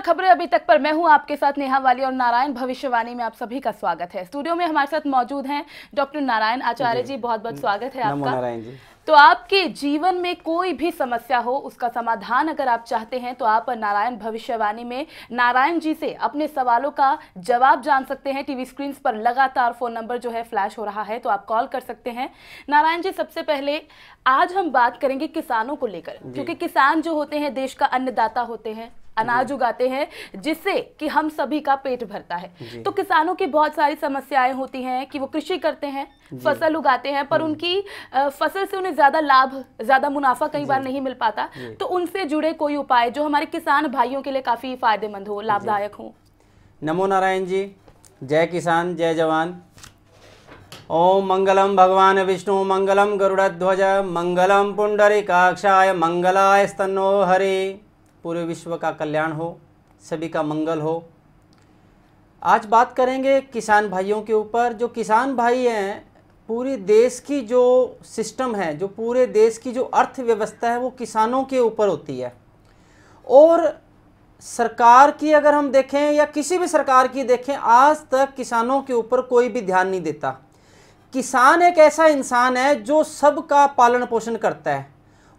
नमस्कार खबरें अभी तक पर मैं हूं आपके साथ नेहा वाली और नारायण भविष्यवाणी में आप सभी का स्वागत है स्टूडियो में हमारे साथ मौजूद हैं डॉक्टर नारायण आचार्य जी बहुत बहुत स्वागत है आपका जी तो आपके जीवन में कोई भी समस्या हो उसका समाधान अगर आप चाहते हैं तो आप नारायण भविष्यवाणी में नारायण जी से अपने सवालों का जवाब जान सकते हैं टीवी स्क्रीन पर लगातार फोन नंबर जो है फ्लैश हो रहा है तो आप कॉल कर सकते हैं नारायण जी सबसे पहले आज हम बात करेंगे किसानों को लेकर क्योंकि किसान जो होते हैं देश का अन्नदाता होते हैं अनाज उगाते हैं जिससे कि हम सभी का पेट भरता है तो किसानों की बहुत सारी समस्याएं होती हैं कि वो कृषि करते हैं फसल उगाते हैं पर हम्म। उनकी फसल से उन्हें ज्यादा लाभ ज्यादा मुनाफा कई बार नहीं मिल पाता तो उनसे जुड़े कोई उपाय जो हमारे किसान भाइयों के लिए काफी फायदेमंद हो लाभदायक हो नमो नारायण जी जय किसान जय जवान ओम मंगलम भगवान विष्णु मंगलम गरुड़ध्वज मंगलम काक्षाय मंगलाय स्तनो हरि पूरे विश्व का कल्याण हो सभी का मंगल हो आज बात करेंगे किसान भाइयों के ऊपर जो किसान भाई हैं पूरे देश की जो सिस्टम है जो पूरे देश की जो अर्थव्यवस्था है वो किसानों के ऊपर होती है और सरकार की अगर हम देखें या किसी भी सरकार की देखें आज तक किसानों के ऊपर कोई भी ध्यान नहीं देता किसान एक ऐसा इंसान है जो सबका पालन पोषण करता है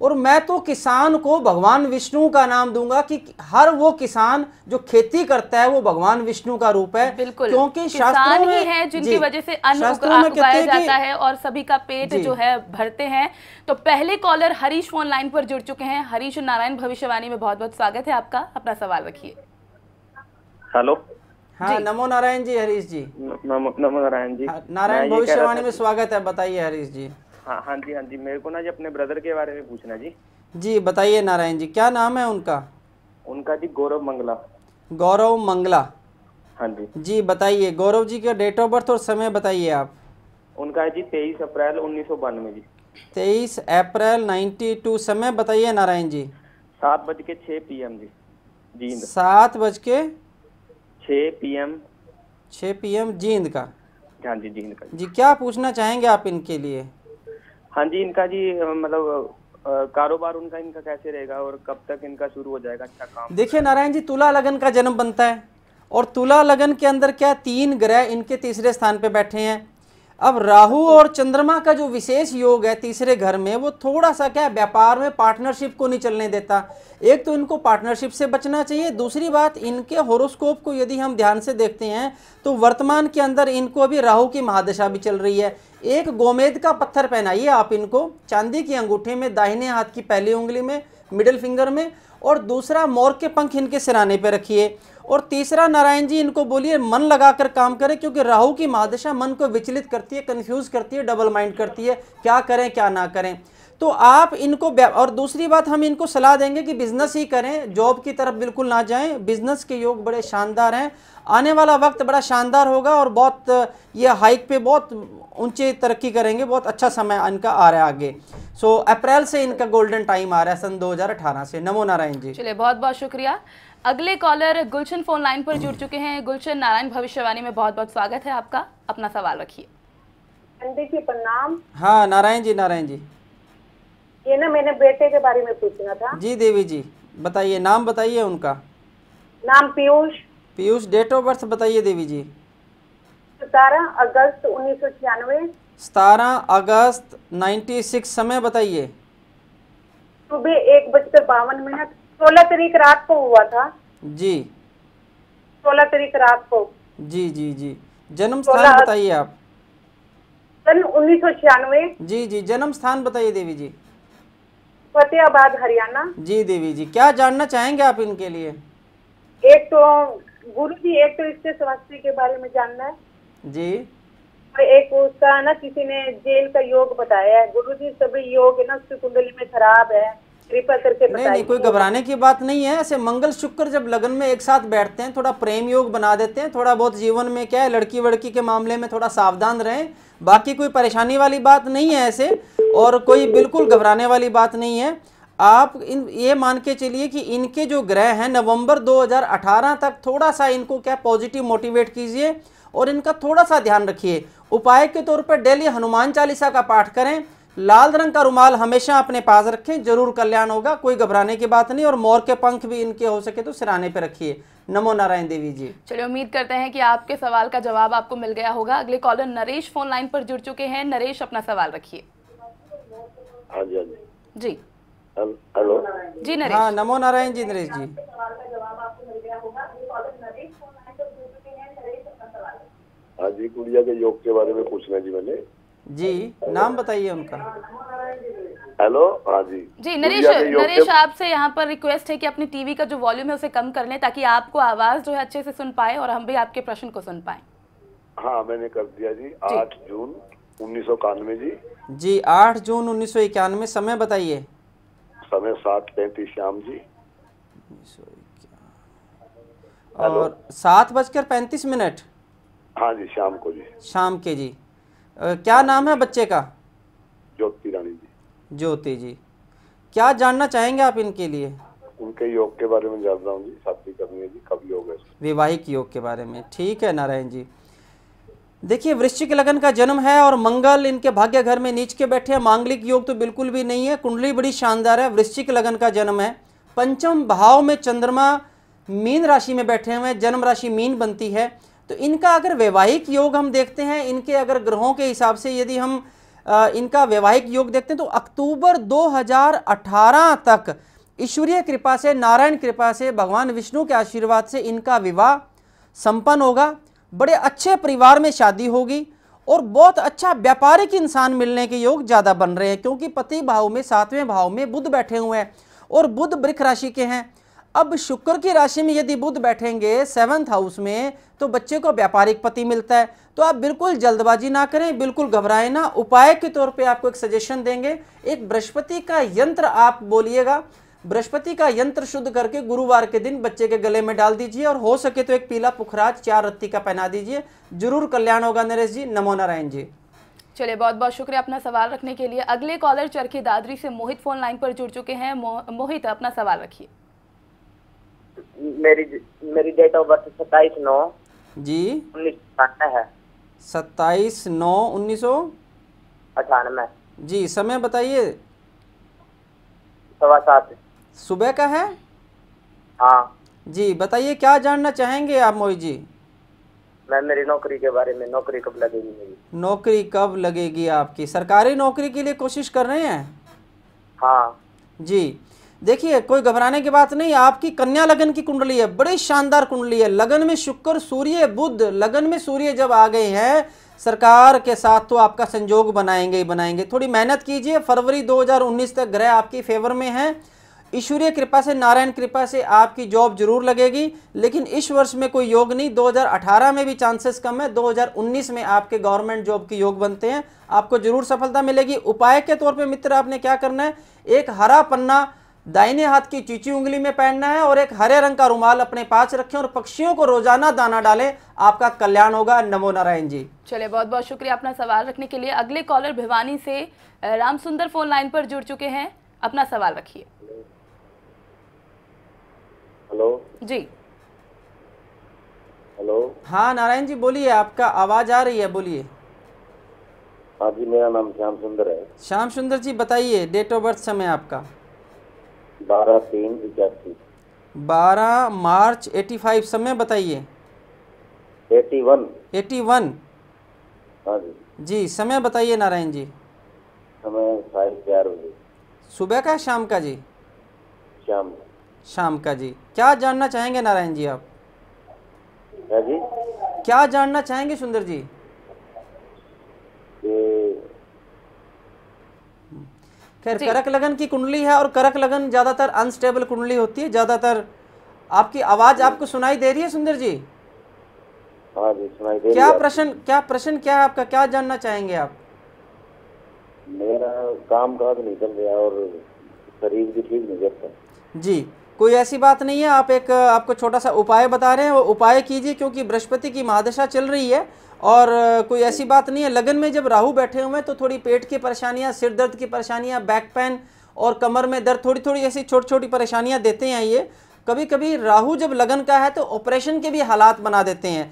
और मैं तो किसान को भगवान विष्णु का नाम दूंगा कि हर वो किसान जो खेती करता है वो भगवान विष्णु का रूप है बिल्कुल क्योंकि शास्त्रों में है जिनकी वजह से अन्न उगाया जाता है और सभी का पेट जो है भरते हैं तो पहले कॉलर हरीश फोन लाइन पर जुड़ चुके हैं हरीश नारायण भविष्यवाणी में बहुत बहुत स्वागत है आपका अपना सवाल रखिए हेलो हाँ नमो नारायण जी हरीश जी नमो नारायण जी हाँ, नारायण भविष्यवाणी में स्वागत है बताइए हरीश जी हाँ हाँ जी हाँ जी मेरे को ना जी अपने ब्रदर के बारे में पूछना जी जी बताइए नारायण जी क्या नाम है उनका उनका जी गौरव मंगला गौरव मंगला हाँ जी जी बताइए गौरव जी का डेट ऑफ बर्थ और समय बताइए आप उनका है जी तेईस अप्रैल उन्नीस सौ बानवे जी तेईस अप्रैल नाइन्टी टू समय बताइए नारायण जी सात बज के छः पी एम जी जींद सात बज के छ पी एम छः पी एम जींद का हाँ जी जींद का जी क्या पूछना चाहेंगे आप इनके लिए हाँ जी इनका जी मतलब कारोबार उनका इनका कैसे रहेगा और कब तक इनका शुरू हो जाएगा अच्छा काम देखिए नारायण जी तुला लगन का जन्म बनता है और तुला लगन के अंदर क्या तीन ग्रह इनके तीसरे स्थान पे बैठे हैं अब राहु और चंद्रमा का जो विशेष योग है तीसरे घर में वो थोड़ा सा क्या व्यापार में पार्टनरशिप को नहीं चलने देता एक तो इनको पार्टनरशिप से बचना चाहिए दूसरी बात इनके होरोस्कोप को यदि हम ध्यान से देखते हैं तो वर्तमान के अंदर इनको अभी राहु की महादशा भी चल रही है एक गोमेद का पत्थर पहनाइए आप इनको चांदी की अंगूठे में दाहिने हाथ की पहली उंगली में मिडिल फिंगर में और दूसरा मोर के पंख इनके सिराने पर रखिए और तीसरा नारायण जी इनको बोलिए मन लगाकर काम करें क्योंकि राहु की महादशा मन को विचलित करती है कन्फ्यूज करती है डबल माइंड करती है क्या करें क्या ना करें तो आप इनको और दूसरी बात हम इनको सलाह देंगे कि बिज़नेस ही करें जॉब की तरफ बिल्कुल ना जाएं बिज़नेस के योग बड़े शानदार हैं आने वाला वक्त बड़ा शानदार होगा और बहुत ये हाइक पे बहुत ऊंचे तरक्की करेंगे बहुत अच्छा समय इनका आ रहा है आगे सो so, अप्रैल से इनका गोल्डन टाइम आ रहा है सन 2018 से नमो नारायण जी चलिए बहुत बहुत शुक्रिया अगले कॉलर गुलशन फोन लाइन पर जुड़ चुके हैं गुलशन नारायण भविष्यवाणी में बहुत बहुत स्वागत है आपका अपना सवाल रखिए हाँ नारायण जी नारायण जी ये ना मैंने बेटे के बारे में पूछना था जी देवी जी बताइए नाम बताइए उनका नाम Piyush Piyush date of birth बताइए देवी जी सतारह अगस्त उन्नीस सौ छियानवे सतारह अगस्त नाइन्टी सिक्स समय बताइए सुबह एक बजकर बावन मिनट सोलह तारीख रात को हुआ था जी सोलह तारीख रात को जी जी जी जन्म स्थान बताइए आप सन उन्नीस सौ छियानवे जी जी जन्म स्थान बताइए देवी जी फतेहाबाद हरियाणा जी देवी जी क्या जानना चाहेंगे आप इनके लिए एक तो गुरु जी एक तो इसके स्वास्थ्य के बारे में जानना है जी और एक उसका ना किसी ने जेल का योग बताया है गुरु जी सभी योग ना उसकी कुंडली में खराब है कृपा करके नहीं नहीं कोई घबराने की बात नहीं है ऐसे मंगल शुक्र जब लगन में एक साथ बैठते हैं थोड़ा प्रेम योग बना देते हैं थोड़ा बहुत जीवन में क्या है लड़की वड़की के मामले में थोड़ा सावधान रहें बाकी कोई परेशानी वाली बात नहीं है ऐसे और कोई बिल्कुल घबराने वाली बात नहीं है आप इन ये मान के चलिए कि इनके जो ग्रह हैं नवंबर 2018 तक थोड़ा सा इनको क्या पॉजिटिव मोटिवेट कीजिए और इनका थोड़ा सा ध्यान रखिए उपाय के तौर पर डेली हनुमान चालीसा का पाठ करें लाल रंग का रुमाल हमेशा अपने पास रखें जरूर कल्याण होगा कोई घबराने की बात नहीं और मोर के पंख भी इनके हो सके तो सिराने पे रखिए नमो नारायण देवी जी चलिए उम्मीद करते हैं कि आपके सवाल का जवाब आपको मिल गया होगा अगले कॉलर नरेश फोन लाइन पर जुड़ चुके हैं नरेश अपना सवाल रखिए हाँ जी हाँ हेलो जी नरेश हाँ नमो नारायण जी नरेश जी हाँ जी गुड़िया के योग के बारे में पूछना जी मैंने जी नाम बताइए उनका हेलो हाँ जी जी नरेश नरेश आपसे यहाँ पर रिक्वेस्ट है कि अपनी टीवी का जो वॉल्यूम है उसे कम कर लें ताकि आपको आवाज जो है अच्छे से सुन पाए और हम भी आपके प्रश्न को सुन पाए हाँ मैंने कर दिया जी आठ जून उन्नीस सौ इक्यानवे जी जी आठ जून उन्नीस सौ इक्यानवे समय बताइए समय सात पैंतीस शाम जी और सात बजकर पैंतीस मिनट हाँ जी शाम को जी शाम के जी क्या नाम है बच्चे का ज्योति रानी जी ज्योति जी क्या जानना चाहेंगे आप इनके लिए उनके योग के बारे में जान हूँ जी शादी करनी है जी कब योग है वैवाहिक योग के बारे में ठीक है नारायण जी देखिए वृश्चिक लगन का जन्म है और मंगल इनके भाग्य घर में नीच के बैठे हैं मांगलिक योग तो बिल्कुल भी नहीं है कुंडली बड़ी शानदार है वृश्चिक लगन का जन्म है पंचम भाव में चंद्रमा मीन राशि में बैठे हुए हैं जन्म राशि मीन बनती है तो इनका अगर वैवाहिक योग हम देखते हैं इनके अगर ग्रहों के हिसाब से यदि हम आ, इनका वैवाहिक योग देखते हैं तो अक्टूबर 2018 तक ईश्वरीय कृपा से नारायण कृपा से भगवान विष्णु के आशीर्वाद से इनका विवाह संपन्न होगा बड़े अच्छे परिवार में शादी होगी और बहुत अच्छा व्यापारिक इंसान मिलने के योग ज़्यादा बन रहे हैं क्योंकि पति भाव में सातवें भाव में बुद्ध बैठे हुए हैं और बुद्ध वृक्ष राशि के हैं अब शुक्र की राशि में यदि बुध बैठेंगे सेवन्थ हाउस में तो बच्चे को व्यापारिक पति मिलता है तो आप बिल्कुल जल्दबाजी ना करें बिल्कुल घबराएं ना उपाय के तौर पे आपको एक सजेशन देंगे एक बृहस्पति का यंत्र आप बोलिएगा बृहस्पति का यंत्र शुद्ध करके गुरुवार के दिन बच्चे के गले में डाल दीजिए और हो सके तो एक पीला पुखराज चार रत्ती का पहना दीजिए जरूर कल्याण होगा नरेश जी नमो नारायण जी चलिए बहुत बहुत शुक्रिया अपना सवाल रखने के लिए अगले कॉलर चरखी दादरी से मोहित फोन लाइन पर जुड़ चुके हैं मोहित अपना सवाल रखिए मेरी मेरी डेट ऑफ बर्थ सत्ताईस नौ जी उन्नीस सौ अठानवे है सत्ताईस नौ उन्नीस सौ अठानवे जी समय बताइए सवा सात सुबह का है हाँ जी बताइए क्या जानना चाहेंगे आप मोहित जी मैं मेरी नौकरी के बारे में नौकरी कब लगेगी मेरी नौकरी कब लगेगी आपकी सरकारी नौकरी के लिए कोशिश कर रहे हैं हाँ जी देखिए कोई घबराने की बात नहीं आपकी कन्या लगन की कुंडली है बड़ी शानदार कुंडली है लगन में शुक्र सूर्य बुद्ध लगन में सूर्य जब आ गए हैं सरकार के साथ तो आपका संजोग बनाएंगे ही बनाएंगे थोड़ी मेहनत कीजिए फरवरी 2019 तक ग्रह आपकी फेवर में है ईश्वरीय कृपा से नारायण कृपा से आपकी जॉब जरूर लगेगी लेकिन इस वर्ष में कोई योग नहीं 2018 में भी चांसेस कम है 2019 में आपके गवर्नमेंट जॉब के योग बनते हैं आपको जरूर सफलता मिलेगी उपाय के तौर पे मित्र आपने क्या करना है एक हरा पन्ना दाहिने हाथ की चीची उंगली में पहनना है और एक हरे रंग का रुमाल अपने पास रखें और पक्षियों को रोजाना दाना डालें आपका कल्याण होगा नमो नारायण जी चलिए बहुत बहुत शुक्रिया अपना सवाल रखने के लिए अगले कॉलर भिवानी से राम सुंदर फोन लाइन पर जुड़ चुके हैं अपना सवाल रखिए हेलो जी हेलो हाँ नारायण जी बोलिए आपका आवाज आ रही है बोलिए हाँ जी मेरा नाम श्याम सुंदर है श्याम सुंदर जी बताइए डेट ऑफ बर्थ समय आपका बारह तीन इक्यासी बारह मार्च एटी फाइव समय बताइए एटी वन एटी वन हाँ जी जी समय बताइए नारायण जी समय साढ़े चार बजे सुबह का शाम का जी शाम शाम का जी क्या जानना चाहेंगे नारायण जी आप हाँ जी क्या जानना चाहेंगे सुंदर जी खैर करक लगन की कुंडली है और करक लगन ज़्यादातर अनस्टेबल कुंडली होती है ज़्यादातर आपकी आवाज़ आपको सुनाई दे रही है सुंदर जी हाँ सुनाई दे क्या प्रश्न क्या प्रश्न क्या है आपका क्या जानना चाहेंगे आप मेरा काम काज नहीं चल रहा और शरीर भी ठीक नहीं रहता जी कोई ऐसी बात नहीं है आप एक आपको छोटा सा उपाय बता रहे हैं वो उपाय कीजिए क्योंकि बृहस्पति की महादशा चल रही है और कोई ऐसी बात नहीं है लगन में जब राहु बैठे हुए हैं तो थोड़ी पेट की परेशानियाँ सिर दर्द की परेशानियाँ बैक पेन और कमर में दर्द थोड़ी थोड़ी ऐसी छोटी छोटी परेशानियाँ देते हैं ये कभी कभी राहु जब लगन का है तो ऑपरेशन के भी हालात बना देते हैं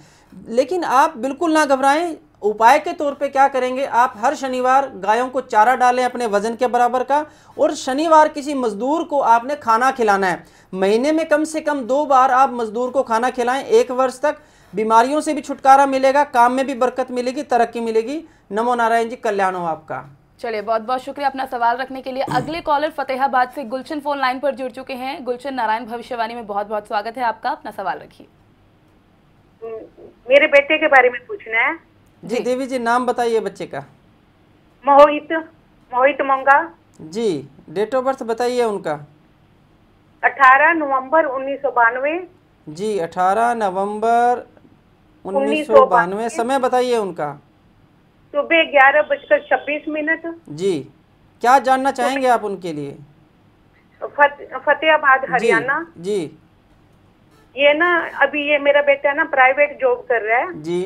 लेकिन आप बिल्कुल ना घबराएं उपाय के तौर पे क्या करेंगे आप हर शनिवार गायों को चारा डालें अपने वजन के बराबर का और शनिवार किसी मज़दूर को आपने खाना खिलाना है महीने में कम से कम दो बार आप मज़दूर को खाना खिलाएं एक वर्ष तक बीमारियों से भी छुटकारा मिलेगा काम में भी बरकत मिलेगी तरक्की मिलेगी नमो नारायण जी कल्याण हो आपका चलिए बहुत बहुत शुक्रिया अपना सवाल रखने के लिए अगले कॉलर फतेहाबाद से गुलशन फोन लाइन पर जुड़ चुके हैं गुलशन नारायण भविष्यवाणी में बहुत बहुत स्वागत है आपका अपना सवाल रखिए मेरे बेटे के बारे में पूछना है जी, देवी जी नाम बताइए बच्चे का मोहित मोहित मंगा जी डेट ऑफ बर्थ बताइए उनका अठारह नवंबर उन्नीस सौ बानवे जी अठारह नवंबर उन्नीस सौ बानवे समय बताइए उनका सुबह ग्यारह बजकर छब्बीस मिनट जी क्या जानना चाहेंगे आप उनके लिए फतेहाबाद हरियाणा जी ये ना अभी ये मेरा बेटा ना प्राइवेट जॉब कर रहा है जी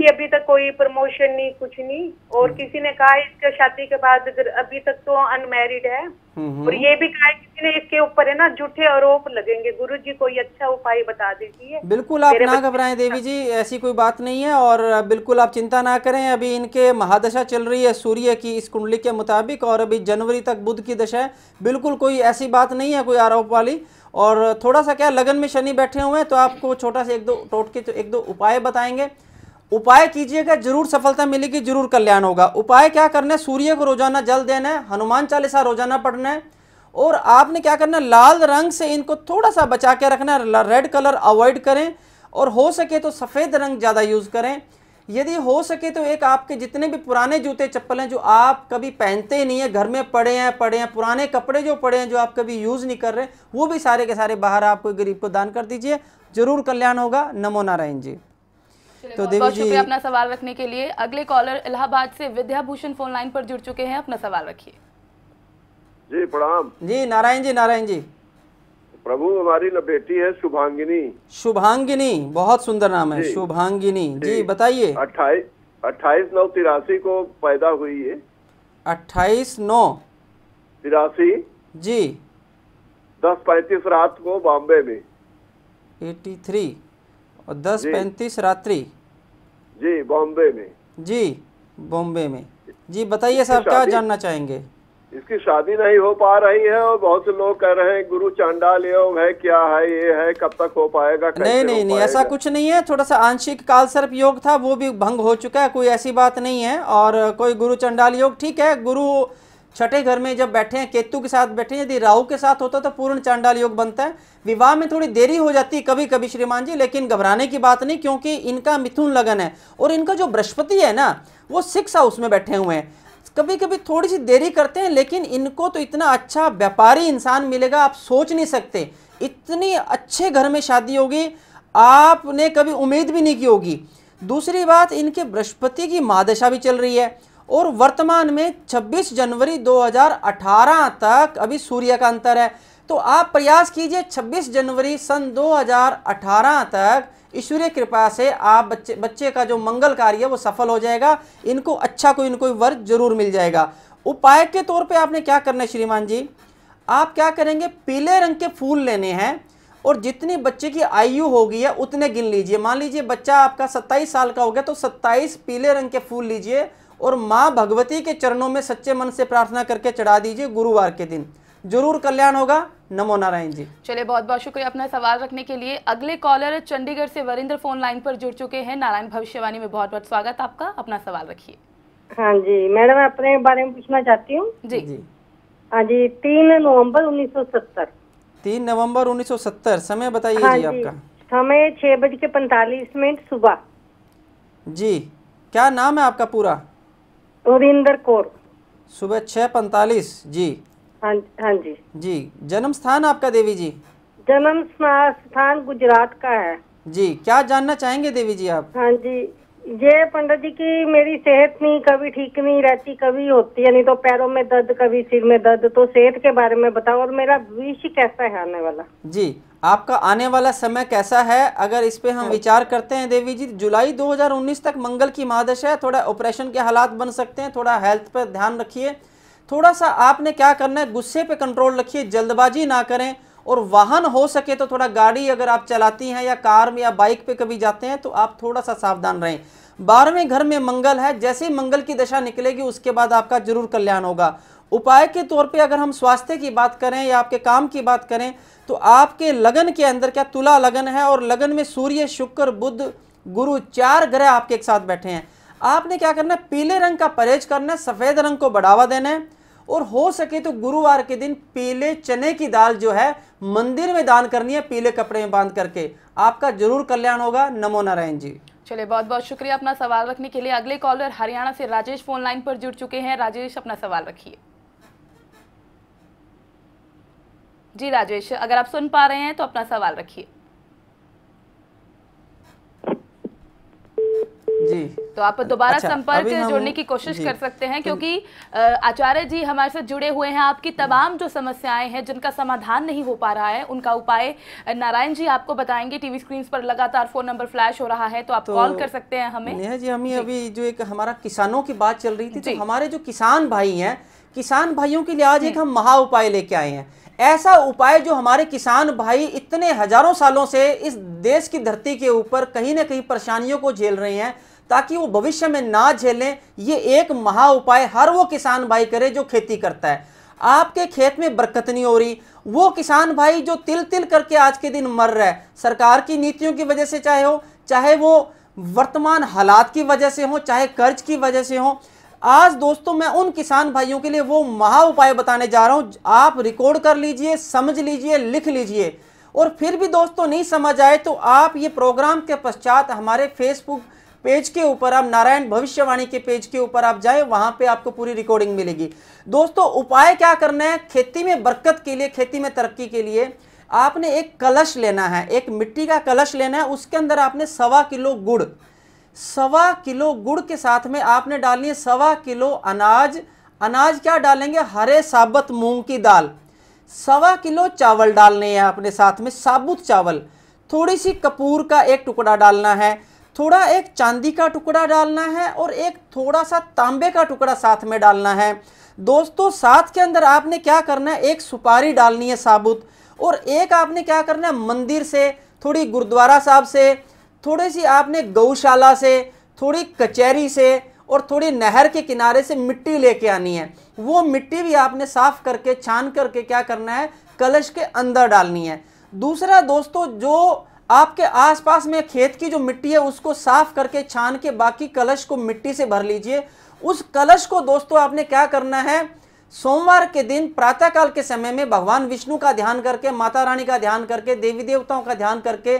कि अभी तक कोई प्रमोशन नहीं कुछ नहीं और हम्म। किसी ने कहा इसके शादी के बाद अभी तक तो अनमेरिड है हम्म, हम्म। और ये भी कहा किसी ने इसके ऊपर है ना झूठे आरोप लगेंगे गुरु जी कोई अच्छा उपाय बता दीजिए बिल्कुल आप ना घबराएं अच्छा। देवी जी ऐसी कोई बात नहीं है और बिल्कुल आप चिंता ना करें अभी इनके महादशा चल रही है सूर्य की इस कुंडली के मुताबिक और अभी जनवरी तक बुद्ध की दशा है बिल्कुल कोई ऐसी बात नहीं है कोई आरोप वाली और थोड़ा सा क्या लगन में शनि बैठे हुए हैं तो आपको छोटा सा एक दो टोटके एक दो उपाय बताएंगे उपाय कीजिएगा जरूर सफलता मिलेगी जरूर कल्याण होगा उपाय क्या करना है सूर्य को रोजाना जल देना है हनुमान चालीसा रोजाना पढ़ना है और आपने क्या करना है लाल रंग से इनको थोड़ा सा बचा के रखना है रेड कलर अवॉइड करें और हो सके तो सफ़ेद रंग ज़्यादा यूज़ करें यदि हो सके तो एक आपके जितने भी पुराने जूते चप्पल हैं जो आप कभी पहनते ही नहीं हैं घर में पड़े हैं पड़े हैं पुराने कपड़े जो पड़े हैं जो आप कभी यूज़ नहीं कर रहे वो भी सारे के सारे बाहर आपको गरीब को दान कर दीजिए ज़रूर कल्याण होगा नमो नारायण जी तो देवी जी अपना सवाल रखने के लिए अगले कॉलर इलाहाबाद से विद्याभूषण फोन लाइन पर जुड़ चुके हैं अपना सवाल रखिए जी प्रणाम जी नारायण जी नारायण जी प्रभु हमारी बेटी है शुभांगिनी शुभांगिनी बहुत सुंदर नाम है शुभांगिनी जी, जी बताइए अट्ठाईस अट्ठाईस नौ तिरासी को पैदा हुई है अट्ठाईस नौ तिरासी जी दस पैंतीस रात को बॉम्बे में एटी थ्री और दस पैंतीस रात्रि जी बॉम्बे में जी बॉम्बे में जी बताइए साहब क्या जानना चाहेंगे इसकी शादी नहीं हो पा रही है और बहुत से लोग कह रहे हैं गुरु चांडाल योग है क्या है ये है कब तक हो पाएगा नहीं नहीं नहीं ऐसा कुछ नहीं है थोड़ा सा आंशिक काल सर्प योग था वो भी भंग हो चुका है कोई ऐसी बात नहीं है और कोई गुरु चंडाल योग ठीक है गुरु छठे घर में जब बैठे हैं केतु के साथ बैठे हैं यदि राहु के साथ होता तो पूर्ण चांडाल योग बनता है विवाह में थोड़ी देरी हो जाती है कभी कभी श्रीमान जी लेकिन घबराने की बात नहीं क्योंकि इनका मिथुन लगन है और इनका जो बृहस्पति है ना वो सिक्स हाउस में बैठे हुए हैं कभी कभी थोड़ी सी देरी करते हैं लेकिन इनको तो इतना अच्छा व्यापारी इंसान मिलेगा आप सोच नहीं सकते इतनी अच्छे घर में शादी होगी आपने कभी उम्मीद भी नहीं की होगी दूसरी बात इनके बृहस्पति की मादशा भी चल रही है और वर्तमान में 26 जनवरी 2018 तक अभी सूर्य का अंतर है तो आप प्रयास कीजिए 26 जनवरी सन 2018 तक ईश्वरीय कृपा से आप बच्चे बच्चे का जो मंगल कार्य है वो सफल हो जाएगा इनको अच्छा कोई ना कोई वर्ग जरूर मिल जाएगा उपाय के तौर पे आपने क्या करना है श्रीमान जी आप क्या करेंगे पीले रंग के फूल लेने हैं और जितनी बच्चे की आयु होगी है उतने गिन लीजिए मान लीजिए बच्चा आपका 27 साल का हो गया तो 27 पीले रंग के फूल लीजिए और माँ भगवती के चरणों में सच्चे मन से प्रार्थना करके चढ़ा दीजिए गुरुवार के दिन जरूर कल्याण होगा नमो नारायण जी चलिए बहुत बहुत शुक्रिया अपना सवाल रखने के लिए अगले कॉलर चंडीगढ़ से वरिंद्र फोन लाइन पर जुड़ चुके हैं नारायण भविष्यवाणी में बहुत बहुत स्वागत आपका अपना सवाल रखिए हाँ जी मैडम अपने बारे में पूछना चाहती हूँ जी जी हाँ जी तीन नवम्बर उन्नीस सौ सत्तर तीन नवम्बर उन्नीस सौ सत्तर समय बताइए हाँ जी आपका समय छह बज के पैंतालीस मिनट सुबह जी क्या नाम है आपका पूरा रविंदर कौर सुबह छह पैंतालीस जी हाँ हाँ जी जी जन्म स्थान आपका देवी जी जन्म स्थान गुजरात का है जी क्या जानना चाहेंगे देवी जी आप हाँ जी ये पंडित जी की मेरी सेहत नहीं कभी ठीक नहीं रहती कभी होती है नहीं तो पैरों में दर्द कभी सिर में दर्द तो सेहत के बारे में बताओ और मेरा भविष्य कैसा है आने वाला जी आपका आने वाला समय कैसा है अगर इस पे हम हाँ। विचार करते हैं देवी जी जुलाई 2019 तक मंगल की महादश है थोड़ा ऑपरेशन के हालात बन सकते हैं थोड़ा हेल्थ पर ध्यान रखिए थोड़ा सा आपने क्या करना है गुस्से पे कंट्रोल रखिए जल्दबाजी ना करें और वाहन हो सके तो थोड़ा गाड़ी अगर आप चलाती हैं या कार में या बाइक पे कभी जाते हैं तो आप थोड़ा सा सावधान रहें बारहवें घर में मंगल है जैसे ही मंगल की दशा निकलेगी उसके बाद आपका जरूर कल्याण होगा उपाय के तौर पे अगर हम स्वास्थ्य की बात करें या आपके काम की बात करें तो आपके लगन के अंदर क्या तुला लगन है और लगन में सूर्य शुक्र बुद्ध गुरु चार ग्रह आपके एक साथ बैठे हैं आपने क्या करना है पीले रंग का परहेज करना है सफ़ेद रंग को बढ़ावा देना है और हो सके तो गुरुवार के दिन पीले चने की दाल जो है मंदिर में दान करनी है पीले कपड़े में बांध करके आपका जरूर कल्याण होगा नमो नारायण जी चलिए बहुत बहुत शुक्रिया अपना सवाल रखने के लिए अगले कॉलर हरियाणा से राजेश फोन लाइन पर जुड़ चुके हैं राजेश अपना सवाल रखिए जी राजेश अगर आप सुन पा रहे हैं तो अपना सवाल रखिए जी तो आप दोबारा अच्छा, संपर्क जोड़ने की कोशिश कर सकते हैं तो क्योंकि आचार्य जी हमारे साथ जुड़े हुए हैं आपकी तमाम जो समस्याएं हैं जिनका समाधान नहीं हो पा रहा है उनका उपाय नारायण जी आपको बताएंगे टीवी स्क्रीन पर लगातार फोन नंबर फ्लैश हो रहा है तो आप तो, कॉल कर सकते हैं हमें नेहा जी हमें अभी जो एक हमारा किसानों की बात चल रही थी तो हमारे जो किसान भाई है किसान भाइयों के लिए आज एक हम महा उपाय लेके आए हैं ऐसा उपाय जो हमारे किसान भाई इतने हजारों सालों से इस देश की धरती के ऊपर कहीं ना कहीं परेशानियों को झेल रहे हैं ताकि वो भविष्य में ना झेलें ये एक महा उपाय हर वो किसान भाई करे जो खेती करता है आपके खेत में बरकत नहीं हो रही वो किसान भाई जो तिल तिल करके आज के दिन मर रहा है सरकार की नीतियों की वजह से चाहे हो चाहे वो वर्तमान हालात की वजह से हो चाहे कर्ज की वजह से हो आज दोस्तों मैं उन किसान भाइयों के लिए वो महा उपाय बताने जा रहा हूँ आप रिकॉर्ड कर लीजिए समझ लीजिए लिख लीजिए और फिर भी दोस्तों नहीं समझ आए तो आप ये प्रोग्राम के पश्चात हमारे फेसबुक पेज के ऊपर आप नारायण भविष्यवाणी के पेज के ऊपर आप जाए वहां पे आपको पूरी रिकॉर्डिंग मिलेगी दोस्तों उपाय क्या करना है खेती में बरकत के लिए खेती में तरक्की के लिए आपने एक कलश लेना है एक मिट्टी का कलश लेना है उसके अंदर आपने सवा किलो गुड़ सवा किलो गुड़ के साथ में आपने डालनी है सवा किलो अनाज अनाज क्या डालेंगे हरे साबत मूंग की दाल सवा किलो चावल डालने हैं अपने साथ में साबुत चावल थोड़ी सी कपूर का एक टुकड़ा डालना है थोड़ा एक चांदी का टुकड़ा डालना है और एक थोड़ा सा तांबे का टुकड़ा साथ में डालना है दोस्तों साथ के अंदर आपने क्या करना है एक सुपारी डालनी है साबुत और एक आपने क्या करना है मंदिर से थोड़ी गुरुद्वारा साहब से थोड़ी सी आपने गौशाला से थोड़ी कचहरी से और थोड़ी नहर के किनारे से मिट्टी लेके आनी है वो मिट्टी भी आपने साफ करके छान करके क्या करना है कलश के अंदर डालनी है दूसरा दोस्तों जो आपके आसपास में खेत की जो मिट्टी है उसको साफ करके छान के बाकी कलश को मिट्टी से भर लीजिए उस कलश को दोस्तों आपने क्या करना है सोमवार के दिन प्रातःकाल के समय में भगवान विष्णु का ध्यान करके माता रानी का ध्यान करके देवी देवताओं का ध्यान करके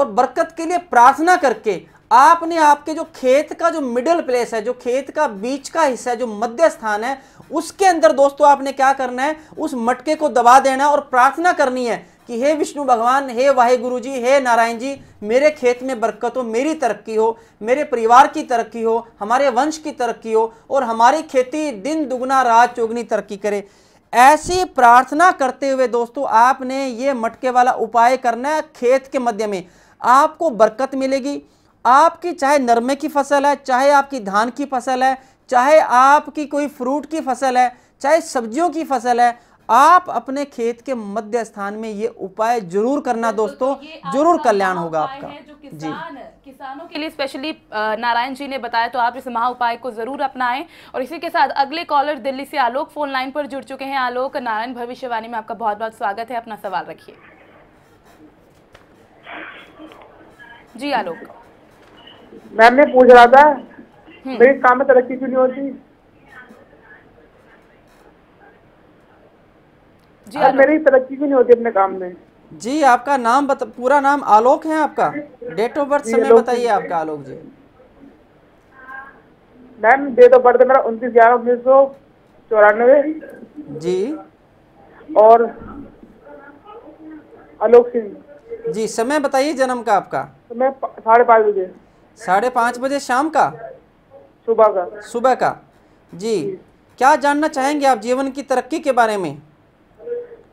और बरकत के लिए प्रार्थना करके आपने आपके जो खेत का जो मिडिल प्लेस है जो खेत का बीच का हिस्सा है जो मध्य स्थान है उसके अंदर दोस्तों आपने क्या करना है उस मटके को दबा देना और प्रार्थना करनी है कि हे विष्णु भगवान हे वाहे गुरु जी हे नारायण जी मेरे खेत में बरकत हो मेरी तरक्की हो मेरे परिवार की तरक्की हो हमारे वंश की तरक्की हो और हमारी खेती दिन दुगना रात चौगनी तरक्की करे ऐसी प्रार्थना करते हुए दोस्तों आपने ये मटके वाला उपाय करना है खेत के मध्य में आपको बरकत मिलेगी आपकी चाहे नरमे की फसल है चाहे आपकी धान की फसल है चाहे आपकी कोई फ्रूट की फसल है चाहे सब्जियों की फसल है आप अपने खेत के मध्य स्थान में ये उपाय जरूर करना दोस्तों तो जरूर कल्याण होगा आपका जी किसानों के लिए स्पेशली नारायण जी ने बताया तो आप इस महा उपाय को जरूर अपनाएं और इसी के साथ अगले कॉलर दिल्ली से आलोक फोन लाइन पर जुड़ चुके हैं आलोक नारायण भविष्यवाणी में आपका बहुत बहुत स्वागत है अपना सवाल रखिए जी आलोक मैम ने पूछ रहा था मेरे काम में तरक्की क्यों नहीं होती और मेरी तरक्की भी नहीं होती अपने काम में जी आपका नाम बता, पूरा नाम आलोक है आपका डेट ऑफ बर्थ समय बताइए आपका Alok ji ma'am date of birth मेरा उन्तीस ग्यारह उन्नीस सौ चौरानवे जी और आलोक सिंह जी समय बताइए जन्म का आपका समय साढ़े पाँच बजे साढ़े पाँच बजे शाम का सुबह का सुबह का जी। क्या जानना चाहेंगे आप जीवन की तरक्की के बारे में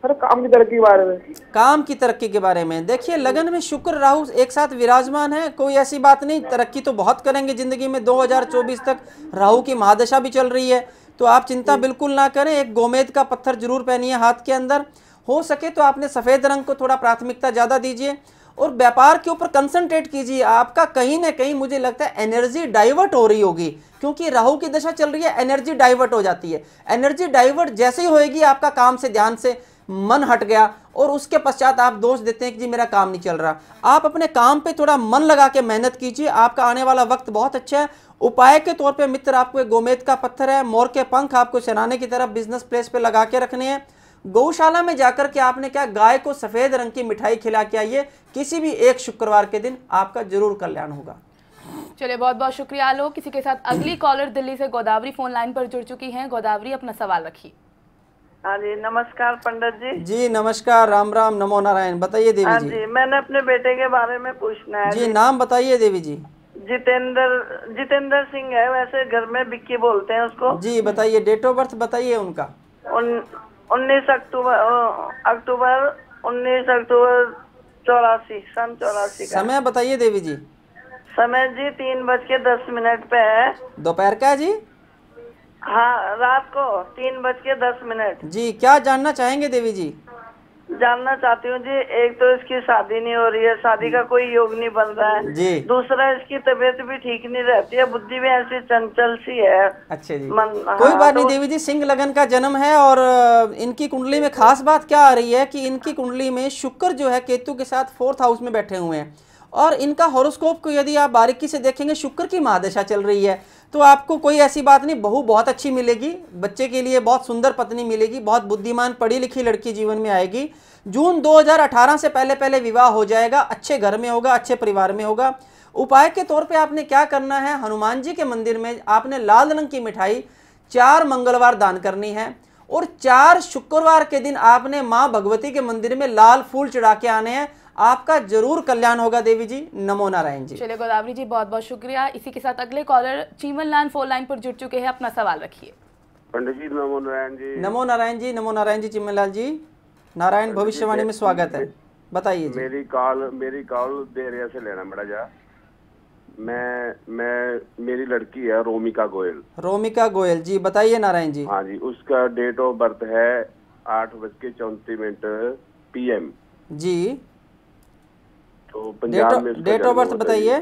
सर काम की तरक्की के बारे में काम की तरक्की के बारे में देखिए लगन में शुक्र राहु एक साथ विराजमान है कोई ऐसी बात नहीं तरक्की तो बहुत करेंगे जिंदगी में 2024 तक राहु की महादशा भी चल रही है तो आप चिंता बिल्कुल ना करें एक गोमेद का पत्थर जरूर पहनिए हाथ के अंदर हो सके तो आपने सफ़ेद रंग को थोड़ा प्राथमिकता ज़्यादा दीजिए और व्यापार के ऊपर कंसंट्रेट कीजिए आपका कहीं ना कहीं मुझे लगता है एनर्जी डाइवर्ट हो रही होगी क्योंकि राहु की दशा चल रही है एनर्जी डाइवर्ट हो जाती है एनर्जी डाइवर्ट जैसे ही होएगी आपका काम से ध्यान से मन हट गया और उसके पश्चात आप दोष देते हैं कि जी मेरा काम नहीं चल रहा आप अपने काम पे थोड़ा मन लगा के मेहनत कीजिए आपका आने वाला वक्त बहुत अच्छा है उपाय के तौर पे मित्र आपको एक गोमेद का पत्थर है मोर के पंख आपको सराहने की तरफ बिजनेस प्लेस पे लगा के रखने हैं गौशाला में जाकर के आपने क्या गाय को सफ़ेद रंग की मिठाई खिला के आइए किसी भी एक शुक्रवार के दिन आपका जरूर कल्याण होगा चलिए बहुत बहुत शुक्रिया आलोक किसी के साथ अगली कॉलर दिल्ली से गोदावरी फोन लाइन पर जुड़ चुकी हैं गोदावरी अपना सवाल रखिए हाँ जी नमस्कार पंडित जी जी नमस्कार राम राम नमो नारायण बताइए देवी हाँ जी जी मैंने अपने बेटे के बारे में पूछना है जी, जी। नाम बताइए देवी जी जितेंद्र जितेंद्र सिंह है वैसे घर में बिक्की बोलते हैं उसको जी बताइए डेट ऑफ बर्थ बताइए उनका उन्नीस अक्टूबर अक्टूबर उन्नीस अक्टूबर चौरासी सन चौरासी का समय बताइए देवी जी समय जी तीन बज के दस मिनट पे है दोपहर का जी हाँ रात को तीन बज के दस मिनट जी क्या जानना चाहेंगे देवी जी जानना चाहती हूँ जी एक तो इसकी शादी नहीं हो रही है शादी का कोई योग नहीं बन रहा है जी दूसरा इसकी तबीयत भी ठीक नहीं रहती है बुद्धि भी ऐसी चंचल सी है अच्छा जी मन, हाँ, कोई बात तो... नहीं देवी जी सिंह लगन का जन्म है और इनकी कुंडली में खास बात क्या आ रही है कि इनकी कुंडली में शुक्र जो है केतु के साथ फोर्थ हाउस में बैठे हुए हैं और इनका हॉरोस्कोप को यदि आप बारीकी से देखेंगे शुक्र की महादशा चल रही है तो आपको कोई ऐसी बात नहीं बहू बहुत अच्छी मिलेगी बच्चे के लिए बहुत सुंदर पत्नी मिलेगी बहुत बुद्धिमान पढ़ी लिखी लड़की जीवन में आएगी जून 2018 से पहले पहले विवाह हो जाएगा अच्छे घर में होगा अच्छे परिवार में होगा उपाय के तौर पे आपने क्या करना है हनुमान जी के मंदिर में आपने लाल रंग की मिठाई चार मंगलवार दान करनी है और चार शुक्रवार के दिन आपने माँ भगवती के मंदिर में लाल फूल चढ़ा के आने हैं आपका जरूर कल्याण होगा देवी जी नमो नारायण जी चलिए गोदावरी जी बहुत बहुत शुक्रिया इसी के साथ अगले caller Chiman Lal phone line पर जुट चुके हैं अपना सवाल रखिए पंडित जी नमो नारायण जी नमो नारायण जी नमो नारायण जी चिमन लाल जी नारायण भविष्यवाणी में स्वागत है बताइए मेरी कॉल मेरी कॉल देरिया से लेना बड़ा जा मैं मैं मेरी लड़की है रोमिका गोयल रोमिका गोयल जी बताइए नारायण जी हाँ जी उसका डेट ऑफ बर्थ है आठ बज के चौंतीस मिनट पी जी तो पंजाब में डेट ऑफ बर्थ बताइए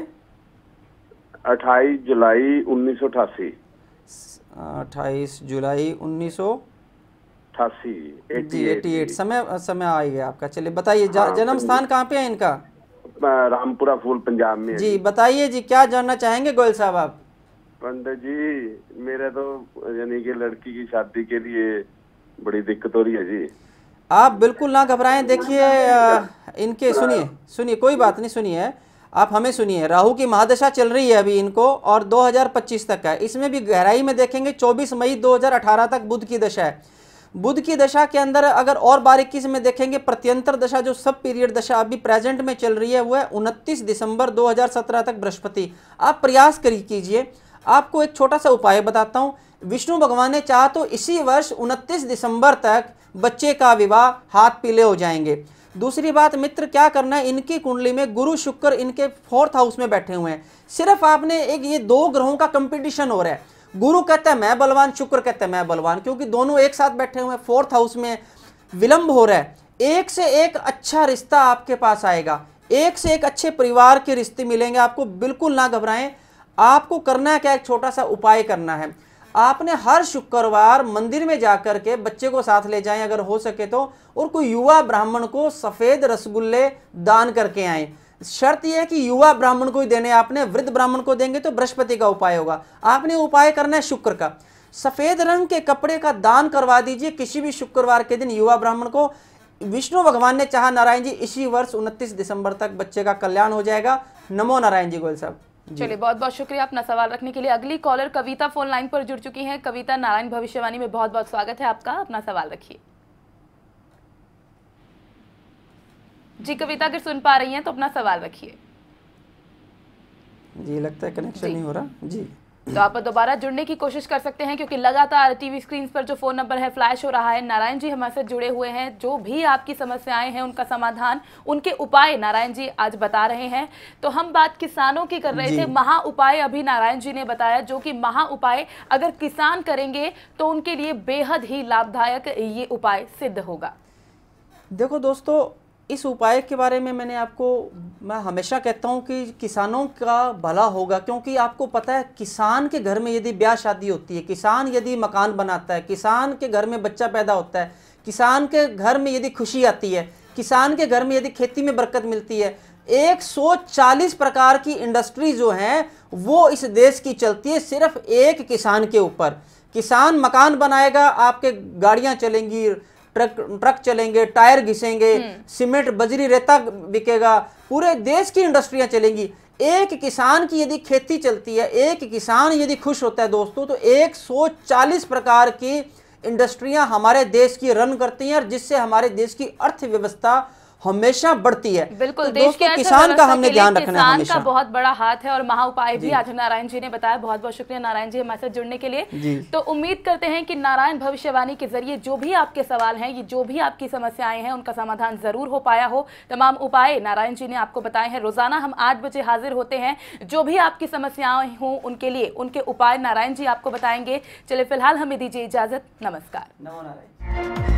अट्ठाईस जुलाई उन्नीस सौ अठासी हाँ, अट्ठाईस जुलाई उन्नीस सौ अठासी समय समय आ गया आपका चलिए बताइए हाँ, जन्म स्थान कहाँ पे है इनका रामपुरा फूल पंजाब में जी बताइए जी क्या जानना चाहेंगे गोयल साहब आप पंडित जी मेरा तो यानी कि लड़की की शादी के लिए बड़ी दिक्कत हो रही है जी आप बिल्कुल ना घबराएं देखिए इनके सुनिए सुनिए कोई बात नहीं सुनिए आप हमें सुनिए राहु की महादशा चल रही है अभी इनको और 2025 तक है इसमें भी गहराई में देखेंगे 24 मई 2018 तक बुध की दशा है बुध की दशा के अंदर अगर और बारीकी से में देखेंगे प्रत्यंतर दशा जो सब पीरियड दशा अभी प्रेजेंट में चल रही है वह है उनतीस दिसंबर 2017 तक बृहस्पति आप प्रयास करी कीजिए आपको एक छोटा सा उपाय बताता हूँ विष्णु भगवान ने चाहा तो इसी वर्ष 29 दिसंबर तक बच्चे का विवाह हाथ पीले हो जाएंगे दूसरी बात मित्र क्या करना है इनकी कुंडली में गुरु शुक्र इनके फोर्थ हाउस में बैठे हुए हैं सिर्फ आपने एक ये दो ग्रहों का कंपटीशन हो रहा है गुरु कहते हैं मैं बलवान शुक्र कहते हैं मैं बलवान क्योंकि दोनों एक साथ बैठे हुए हैं फोर्थ हाउस में विलंब हो रहा है एक से एक अच्छा रिश्ता आपके पास आएगा एक से एक अच्छे परिवार के रिश्ते मिलेंगे आपको बिल्कुल ना घबराएं आपको करना क्या एक छोटा सा उपाय करना है आपने हर शुक्रवार मंदिर में जाकर के बच्चे को साथ ले जाएं अगर हो सके तो और कोई युवा ब्राह्मण को सफ़ेद रसगुल्ले दान करके आए शर्त यह है कि युवा ब्राह्मण को ही देने आपने वृद्ध ब्राह्मण को देंगे तो बृहस्पति का उपाय होगा आपने उपाय करना है शुक्र का सफ़ेद रंग के कपड़े का दान करवा दीजिए किसी भी शुक्रवार के दिन युवा ब्राह्मण को विष्णु भगवान ने चाहा नारायण जी इसी वर्ष 29 दिसंबर तक बच्चे का कल्याण हो जाएगा नमो नारायण जी गोयल साहब चलिए बहुत बहुत शुक्रिया अपना सवाल रखने के लिए अगली कॉलर कविता फोन लाइन पर जुड़ चुकी है कविता नारायण भविष्यवाणी में बहुत बहुत स्वागत है आपका अपना सवाल रखिए जी कविता अगर सुन पा रही हैं तो अपना सवाल रखिए जी लगता है कनेक्शन नहीं हो रहा जी तो आप दोबारा जुड़ने की कोशिश कर सकते हैं क्योंकि लगातार टीवी स्क्रीन पर जो फोन नंबर है फ्लैश हो रहा है नारायण जी हमारे साथ जुड़े हुए हैं जो भी आपकी समस्याएं हैं उनका समाधान उनके उपाय नारायण जी आज बता रहे हैं तो हम बात किसानों की कर रहे थे महा उपाय अभी नारायण जी ने बताया जो कि महा उपाय अगर किसान करेंगे तो उनके लिए बेहद ही लाभदायक ये उपाय सिद्ध होगा देखो दोस्तों इस उपाय के बारे में मैंने आपको मैं हमेशा कहता हूँ कि किसानों का भला होगा क्योंकि आपको पता है किसान के घर में यदि ब्याह शादी होती है किसान यदि मकान बनाता है किसान के घर में बच्चा पैदा होता है किसान के घर में यदि खुशी आती है किसान के घर में यदि खेती में बरकत मिलती है 140 प्रकार की इंडस्ट्री जो हैं वो इस देश की चलती है सिर्फ एक किसान के ऊपर किसान मकान बनाएगा आपके गाड़ियाँ चलेंगी ट्रक ट्रक चलेंगे टायर घिसेंगे हम्म। सीमेंट बजरी रेता बिकेगा पूरे देश की इंडस्ट्रियां चलेंगी एक किसान की यदि खेती चलती है एक किसान यदि खुश होता है दोस्तों तो 140 प्रकार की इंडस्ट्रियां हमारे देश की रन करती हैं और जिससे हमारे देश की अर्थव्यवस्था हमेशा बढ़ती है बिल्कुल तो देश के किसान का हमने ध्यान रखना है हमेशा। का बहुत बड़ा हाथ है और महा उपाय भी आज नारायण जी ने बताया बहुत बहुत शुक्रिया नारायण जी हमारे साथ जुड़ने के लिए तो उम्मीद करते हैं कि नारायण भविष्यवाणी के जरिए जो भी आपके सवाल हैं ये जो भी आपकी समस्याएं हैं उनका समाधान जरूर हो पाया हो तमाम उपाय नारायण जी ने आपको बताए हैं रोजाना हम आठ बजे हाजिर होते हैं जो भी आपकी समस्याएं हों उनके लिए उनके उपाय नारायण जी आपको बताएंगे चले फिलहाल हमें दीजिए इजाजत नमस्कार नमो नारायण